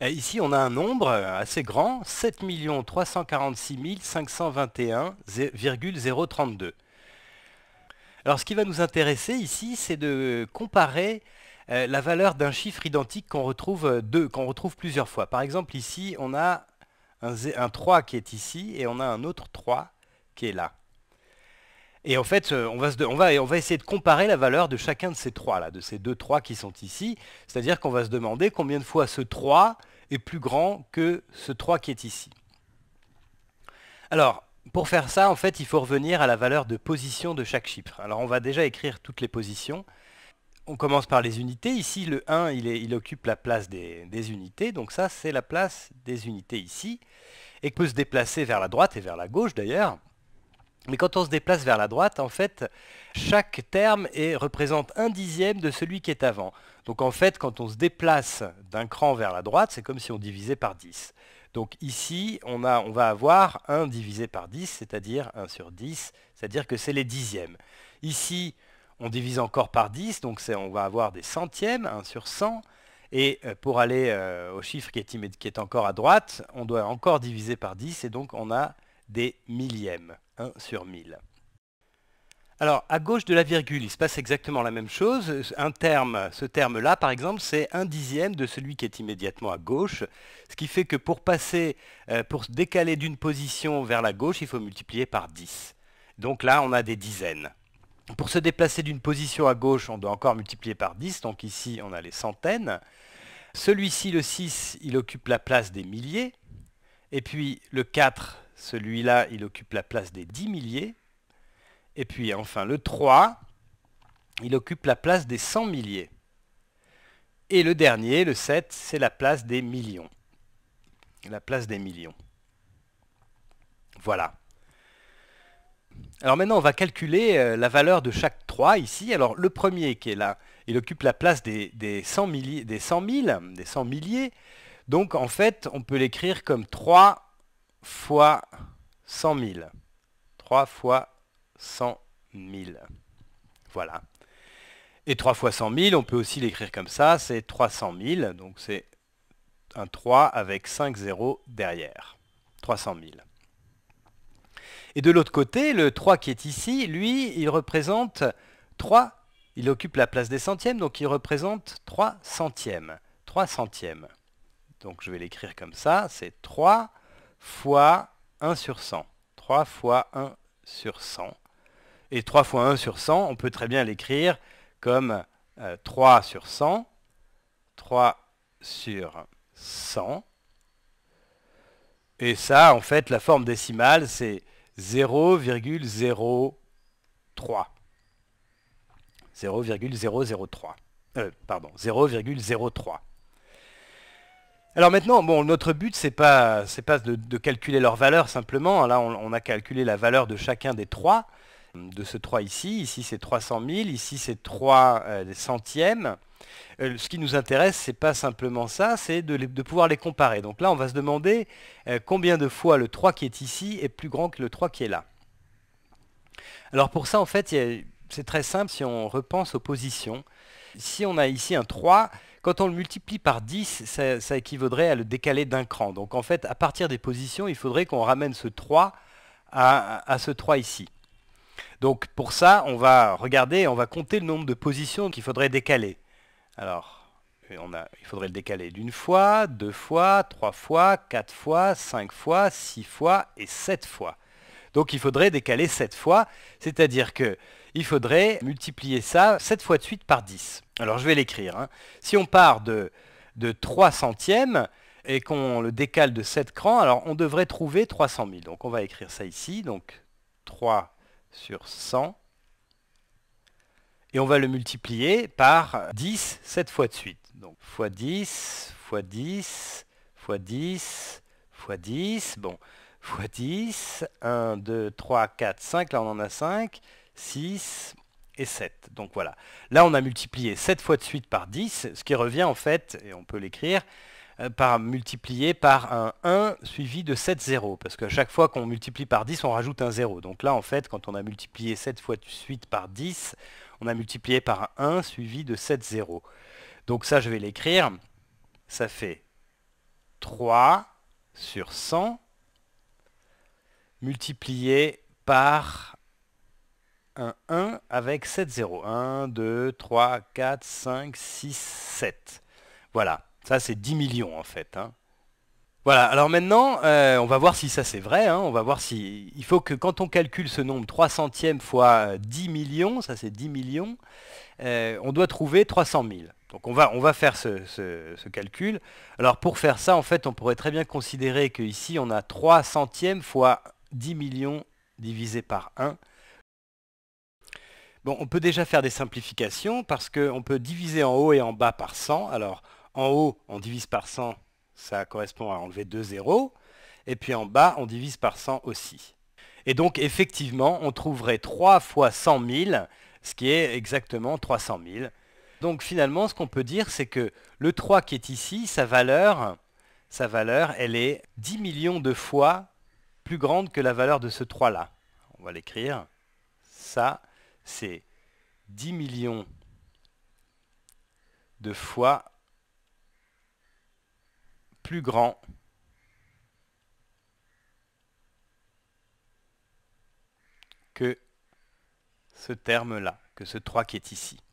ici, on a un nombre euh, assez grand, 7 346 521,032. Alors ce qui va nous intéresser ici, c'est de comparer euh, la valeur d'un chiffre identique qu'on retrouve, euh, deux, qu'on retrouve plusieurs fois. Par exemple, ici, on a un 3 qui est ici et on a un autre 3 qui est là. Et en fait, euh, on va, on, va, on va essayer de comparer la valeur de chacun de ces trois-là, de ces deux trois qui sont ici. C'est-à-dire qu'on va se demander combien de fois ce 3 est plus grand que ce 3 qui est ici. Alors, pour faire ça, en fait, il faut revenir à la valeur de position de chaque chiffre. Alors, on va déjà écrire toutes les positions. On commence par les unités. Ici, le 1, il, occupe la place des, des unités. Donc ça, c'est la place des unités ici, et peut se déplacer vers la droite et vers la gauche d'ailleurs. Mais quand on se déplace vers la droite, en fait, chaque terme représente un dixième de celui qui est avant. Donc en fait, quand on se déplace d'un cran vers la droite, c'est comme si on divisait par 10. Donc ici, on, a, on va avoir 1 divisé par 10, c'est-à-dire 1 sur 10, c'est-à-dire que c'est les dixièmes. Ici, on divise encore par 10, donc on va avoir des centièmes, 1 sur 100. Et euh, pour aller euh, au chiffre qui est encore à droite, on doit encore diviser par 10, et donc on a des millièmes. 1 sur 1000. Alors, à gauche de la virgule, il se passe exactement la même chose. Un terme, ce terme-là, par exemple, c'est un dixième de celui qui est immédiatement à gauche, ce qui fait que pour passer, euh, pour se décaler d'une position vers la gauche, il faut multiplier par 10. Donc là, on a des dizaines. Pour se déplacer d'une position à gauche, on doit encore multiplier par 10, donc ici, on a les centaines. Celui-ci, le 6, il occupe la place des milliers. Et puis le 4, celui-là, il occupe la place des 10 milliers. Et puis enfin le 3, il occupe la place des 100 milliers. Et le dernier, le 7, c'est la place des millions. La place des millions. Voilà. Alors maintenant, on va calculer euh, la valeur de chaque 3 ici. Alors le premier qui est là, il occupe la place des, 100, milliers, des 000, des 100 milliers. Donc en fait, on peut l'écrire comme 3 fois 100 000. 3 fois 100 000. Voilà. Et 3 fois 100 000, on peut aussi l'écrire comme ça, c'est 300 000. Donc c'est un 3 avec 5 zéros derrière. 300 000. Et de l'autre côté, le 3 qui est ici, lui, il représente 3. Il occupe la place des centièmes, donc il représente 3 centièmes. 3 centièmes. Donc je vais l'écrire comme ça, c'est 3 fois 1 sur 100. 3 fois 1 sur 100. Et 3 fois 1 sur 100, on peut très bien l'écrire comme 3 euh, sur 100, 3 sur 100. Et ça, en fait, la forme décimale, c'est 0,03, 0,003. Euh, pardon, 0,03. Alors maintenant, bon, notre but, c'est pas, c'est pas de, calculer leur valeur simplement. Hein. Là, on, a calculé la valeur de chacun des trois, de ce 3 ici. Ici, c'est 300 000. Ici, c'est 3 euh, centièmes. Euh, ce qui nous intéresse, c'est pas simplement ça, c'est de, pouvoir les comparer. Donc là, on va se demander euh, combien de fois le 3 qui est ici est plus grand que le 3 qui est là. Alors pour ça, en fait, c'est très simple si on repense aux positions. Si on a ici un 3, quand on le multiplie par 10, ça, équivaudrait à le décaler d'un cran. Donc en fait, à partir des positions, il faudrait qu'on ramène ce 3 à, ce 3 ici. Donc pour ça, on va regarder, on va compter le nombre de positions qu'il faudrait décaler. Alors, il faudrait le décaler d'une fois, deux fois, trois fois, quatre fois, cinq fois, six fois et sept fois. Donc il faudrait décaler sept fois, c'est-à-dire que il faudrait multiplier ça 7 fois de suite par 10. Alors je vais l'écrire. Hein. Si on part de, de 3 centièmes et qu'on le décale de 7 crans, alors on devrait trouver 300 000. Donc on va écrire ça ici. Donc 3 sur 100. Et on va le multiplier par 10 7 fois de suite. Donc x 10, x 10, x 10, x 10. Bon, x 10, 1, 2, 3, 4, 5. Là on en a 5. 6 et 7. Donc voilà. Là, on a multiplié 7 fois de suite par 10, ce qui revient en fait, et on peut l'écrire, euh, par multiplier par un 1 suivi de 7 zéros. Parce qu'à chaque fois qu'on multiplie par 10, on rajoute un 0. Donc là, en fait, quand on a multiplié 7 fois de suite par 10, on a multiplié par un 1 suivi de 7 zéros. Donc ça, je vais l'écrire. Ça fait 3 sur 100 multiplié par 1, 1 avec 7, 0. 1, 2, 3, 4, 5, 6, 7. Voilà, ça c'est 10 millions en fait. Hein. Voilà, alors maintenant, euh, on va voir si ça c'est vrai. Hein. On va voir si... Il faut que quand on calcule ce nombre 3 centièmes fois 10 euh, millions, ça c'est 10 millions, euh, on doit trouver 300 000. Donc on va, on va faire ce, ce, calcul. Alors pour faire ça, en fait, on pourrait très bien considérer qu'ici, on a 3 centièmes fois 10 millions divisé par 1 on peut déjà faire des simplifications parce qu'on peut diviser en haut et en bas par 100. Alors, en haut, on divise par 100, ça correspond à enlever 2 zéros. Et puis en bas, on divise par 100 aussi. Et donc, effectivement, on trouverait 3 fois 100 000, ce qui est exactement 300 000. Donc finalement, ce qu'on peut dire, c'est que le 3 qui est ici, sa valeur, sa valeur, elle est 10 millions de fois plus grande que la valeur de ce 3-là. On va l'écrire. Ça, c'est 10 millions de fois plus grand que ce terme-là, que ce 3 qui est ici.